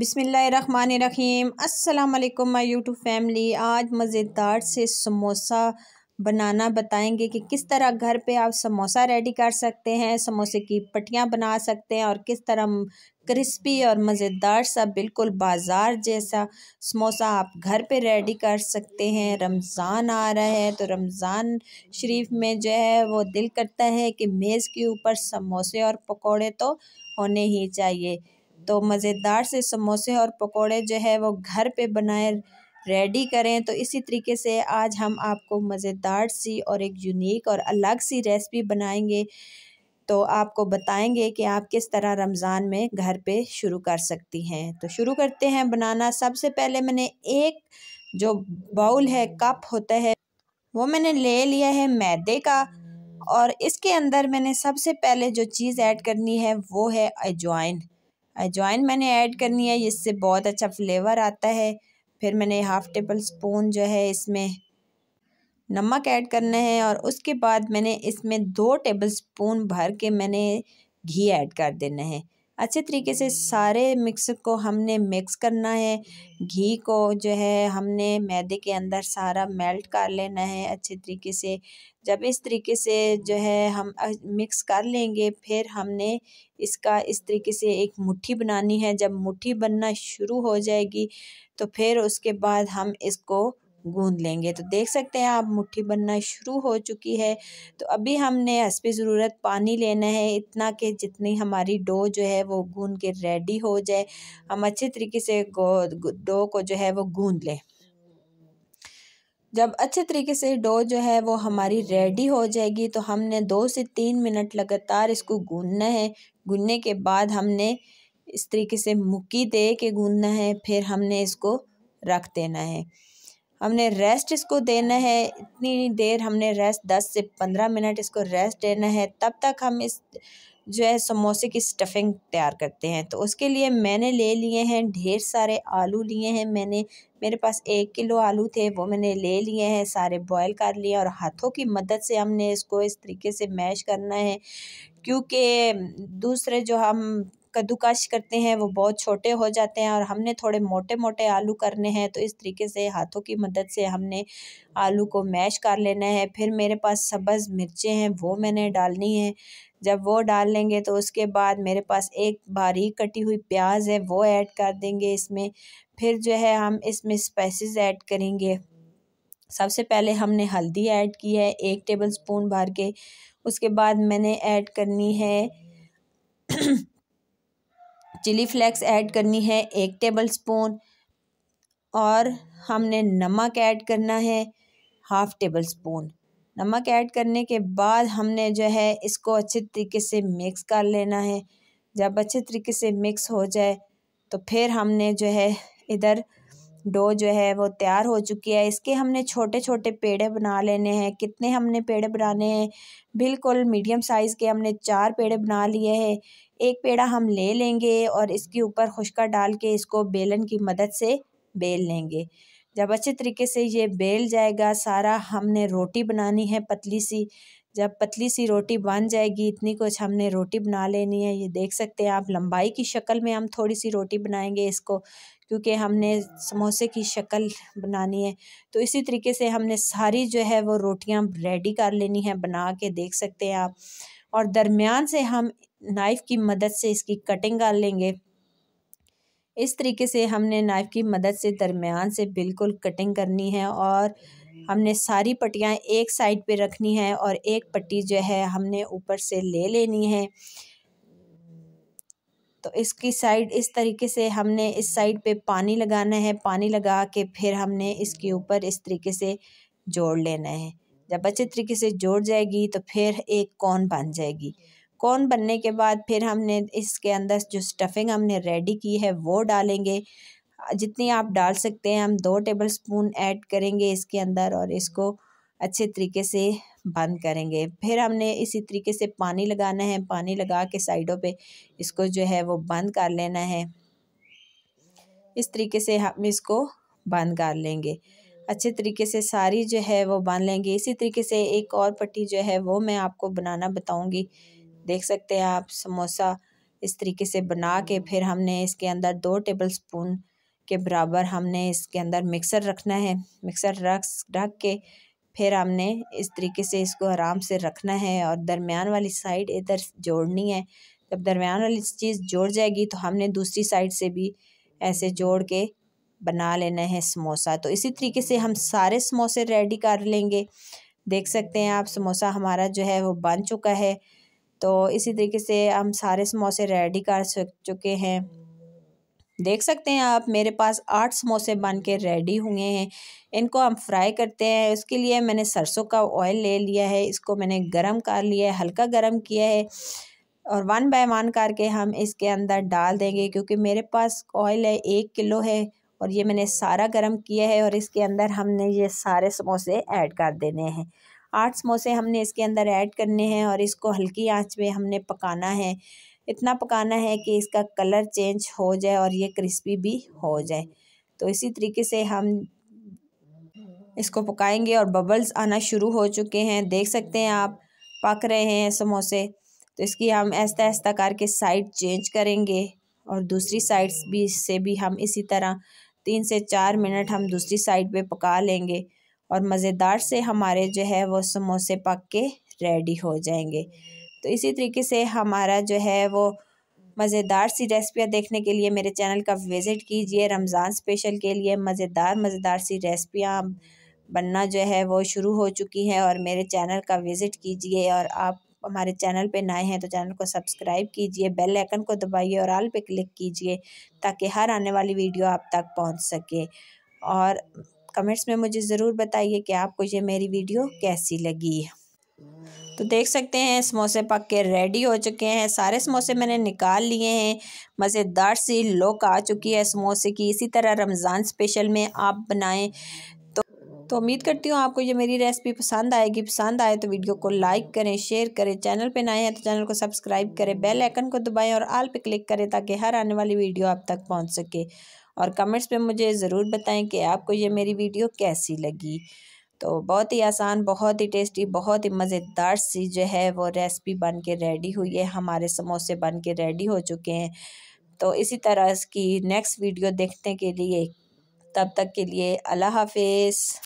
बिसमीम अल्लाम my YouTube family आज मज़ेदार से समोसा बनाना बताएंगे कि किस तरह घर पे आप समोसा रेडी कर सकते हैं समोसे की पटियाँ बना सकते हैं और किस तरह क्रिस्पी और मज़ेदार सा बिल्कुल बाज़ार जैसा समोसा आप घर पे रेडी कर सकते हैं रमज़ान आ रहा है तो रमज़ान शरीफ में जो है वो दिल करता है कि मेज़ के ऊपर समोसे और पकौड़े तो होने ही चाहिए तो मज़ेदार से समोसे और पकोड़े जो है वो घर पे बनाए रेडी करें तो इसी तरीके से आज हम आपको मज़ेदार सी और एक यूनिक और अलग सी रेसिपी बनाएंगे तो आपको बताएंगे कि आप किस तरह रमज़ान में घर पे शुरू कर सकती हैं तो शुरू करते हैं बनाना सबसे पहले मैंने एक जो बाउल है कप होता है वो मैंने ले लिया है मैदे का और इसके अंदर मैंने सबसे पहले जो चीज़ ऐड करनी है वो है अजवाइन अजवाइन मैंने ऐड करनी है इससे बहुत अच्छा फ्लेवर आता है फिर मैंने हाफ़ टेबल स्पून जो है इसमें नमक ऐड करना है और उसके बाद मैंने इसमें दो टेबल स्पून भर के मैंने घी ऐड कर देना है अच्छे तरीके से सारे मिक्स को हमने मिक्स करना है घी को जो है हमने मैदे के अंदर सारा मेल्ट कर लेना है अच्छे तरीके से जब इस तरीके से जो है हम मिक्स कर लेंगे फिर हमने इसका इस तरीके से एक मुट्ठी बनानी है जब मुट्ठी बनना शुरू हो जाएगी तो फिर उसके बाद हम इसको गूंद लेंगे तो देख सकते हैं आप मुट्ठी बनना शुरू हो चुकी है तो अभी हमने हसब ज़रूरत पानी लेना है इतना कि जितनी हमारी डो जो है वो गूंद के रेडी हो जाए हम अच्छे तरीके से डो को जो है वो गूंद लें जब अच्छे तरीके से डो जो है वो हमारी रेडी हो जाएगी तो हमने दो से तीन मिनट लगातार इसको गूंदना है गूंदने के बाद हमने इस तरीके से मुक्की दे के गूंदना है फिर हमने इसको रख देना है हमने रेस्ट इसको देना है इतनी देर हमने रेस्ट दस से पंद्रह मिनट इसको रेस्ट देना है तब तक हम इस जो है समोसे की स्टफिंग तैयार करते हैं तो उसके लिए मैंने ले लिए हैं ढेर सारे आलू लिए हैं मैंने मेरे पास एक किलो आलू थे वो मैंने ले लिए हैं सारे बॉयल कर लिए और हाथों की मदद से हमने इसको इस तरीके से मैश करना है क्योंकि दूसरे जो हम कद्दूकाश करते हैं वो बहुत छोटे हो जाते हैं और हमने थोड़े मोटे मोटे आलू करने हैं तो इस तरीके से हाथों की मदद से हमने आलू को मैश कर लेना है फिर मेरे पास सब्ज़ मिर्चें हैं वो मैंने डालनी है जब वो डाल लेंगे तो उसके बाद मेरे पास एक बारीक कटी हुई प्याज है वो ऐड कर देंगे इसमें फिर जो है हम इसमें स्पाइसेस ऐड करेंगे सबसे पहले हमने हल्दी ऐड की है एक टेबल स्पून भर के उसके बाद मैंने ऐड करनी है चिली फ्लेक्स ऐड करनी है एक टेबल स्पून और हमने नमक ऐड करना है हाफ़ टेबल स्पून नमक ऐड करने के बाद हमने जो है इसको अच्छे तरीके से मिक्स कर लेना है जब अच्छे तरीके से मिक्स हो जाए तो फिर हमने जो है इधर डो जो है वो तैयार हो चुकी है इसके हमने छोटे छोटे पेड़े बना लेने हैं कितने हमने पेड़े बनाने हैं बिल्कुल मीडियम साइज़ के हमने चार पेड़े बना लिए हैं एक पेड़ा हम ले लेंगे और इसके ऊपर खुशका डाल के इसको बेलन की मदद से बेल लेंगे जब अच्छे तरीके से ये बेल जाएगा सारा हमने रोटी बनानी है पतली सी जब पतली सी रोटी बन जाएगी इतनी कुछ हमने रोटी बना लेनी है ये देख सकते हैं आप लंबाई की शक्ल में हम थोड़ी सी रोटी बनाएंगे इसको क्योंकि हमने समोसे की शक्ल बनानी है तो इसी तरीके से हमने सारी जो है वो रोटियां रेडी कर लेनी है बना के देख सकते हैं आप और दरमियान से हम नाइफ़ की मदद से इसकी कटिंग कर लेंगे इस तरीके से हमने नाइफ़ की मदद से दरमियान से बिल्कुल कटिंग करनी है और हमने सारी पट्टियाँ एक साइड पे रखनी है और एक पट्टी जो है हमने ऊपर से ले लेनी है तो इसकी साइड इस तरीके से हमने इस साइड पे पानी लगाना है पानी लगा के फिर हमने इसके ऊपर इस तरीके से जोड़ लेना है जब अच्छे तरीके से जोड़ जाएगी तो फिर एक कौन बन जाएगी कौन बनने के बाद फिर हमने इसके अंदर जो स्टफिंग हमने रेडी की है वो डालेंगे जितनी आप डाल सकते हैं हम दो टेबल स्पून ऐड करेंगे इसके अंदर और इसको अच्छे तरीके से बंद करेंगे फिर हमने इसी तरीके से पानी लगाना है पानी लगा के साइडों पे इसको जो है वो बंद कर लेना है इस तरीके से हम इसको बंद कर लेंगे अच्छे तरीके से सारी जो है वो बांध लेंगे इसी तरीके से एक और पट्टी जो है वो मैं आपको बनाना बताऊंगी देख सकते हैं आप समोसा इस तरीके से बना के हम्म। फिर हमने इसके अंदर दो टेबल स्पून के बराबर हमने इसके अंदर मिक्सर रखना है मिक्सर रख रख के फिर हमने इस तरीके से इसको आराम से रखना है और दरमियान वाली साइड इधर जोड़नी है जब दरमियान वाली चीज़ जोड़ जाएगी तो हमने दूसरी साइड से भी ऐसे जोड़ के बना लेना है समोसा तो इसी तरीके से हम सारे समोसे रेडी कर लेंगे देख सकते हैं आप समोसा हमारा जो है वो बन चुका है तो इसी तरीके से हम सारे समोसे रेडी कर चुके हैं देख सकते हैं आप मेरे पास आठ समोसे बन के रेडी हुए हैं इनको हम फ्राई करते हैं उसके लिए मैंने सरसों का ऑयल ले लिया है इसको मैंने गरम कर लिया है हल्का गरम किया है और वन बाय वन करके हम इसके अंदर डाल देंगे क्योंकि मेरे पास ऑयल है एक किलो है और ये मैंने सारा गरम किया है और इसके अंदर हमने ये सारे समोसे ऐड कर देने हैं आठ समोसे हमने इसके अंदर ऐड करने हैं और इसको हल्की आंच पे हमने पकाना है इतना पकाना है कि इसका कलर चेंज हो जाए और ये क्रिस्पी भी हो जाए तो इसी तरीके से हम इसको पकाएंगे और बबल्स आना शुरू हो चुके हैं देख सकते हैं आप पक रहे हैं समोसे तो इसकी हम ऐसा ऐसा करके साइड चेंज करेंगे और दूसरी साइड भी से भी हम इसी तरह तीन से चार मिनट हम दूसरी साइड पे पका लेंगे और मज़ेदार से हमारे जो है वो समोसे पक के रेडी हो जाएंगे तो इसी तरीके से हमारा जो है वो मज़ेदार सी रेसिपियाँ देखने के लिए मेरे चैनल का विज़िट कीजिए रमज़ान स्पेशल के लिए मज़ेदार मज़ेदार सी रेसिपियाँ बनना जो है वो शुरू हो चुकी है और मेरे चैनल का विज़िट कीजिए और आप हमारे चैनल पे नए हैं तो चैनल को सब्सक्राइब कीजिए बेल आइकन को दबाइए और आल पे क्लिक कीजिए ताकि हर आने वाली वीडियो आप तक पहुंच सके और कमेंट्स में मुझे ज़रूर बताइए कि आपको ये मेरी वीडियो कैसी लगी तो देख सकते हैं समोसे पक के रेडी हो चुके हैं सारे समोसे मैंने निकाल लिए हैं मज़ेदार सी लुक आ चुकी है समोसे की इसी तरह रमज़ान स्पेशल में आप बनाएं तो तो उम्मीद करती हूँ आपको ये मेरी रेसिपी पसंद आएगी पसंद आए तो वीडियो को लाइक करें शेयर करें चैनल पे नए हैं तो चैनल को सब्सक्राइब करें बेल आइकन को दबाएँ और आल पर क्लिक करें ताकि हर आने वाली वीडियो आप तक पहुँच सके और कमेंट्स में मुझे ज़रूर बताएं कि आपको ये मेरी वीडियो कैसी लगी तो बहुत ही आसान बहुत ही टेस्टी बहुत ही मज़ेदार सी जो है वो रेसिपी बन के रेडी हुई है हमारे समोसे बन के रेडी हो चुके हैं तो इसी तरह इसकी नेक्स्ट वीडियो देखने के लिए तब तक के लिए अल्लाह हाफिज़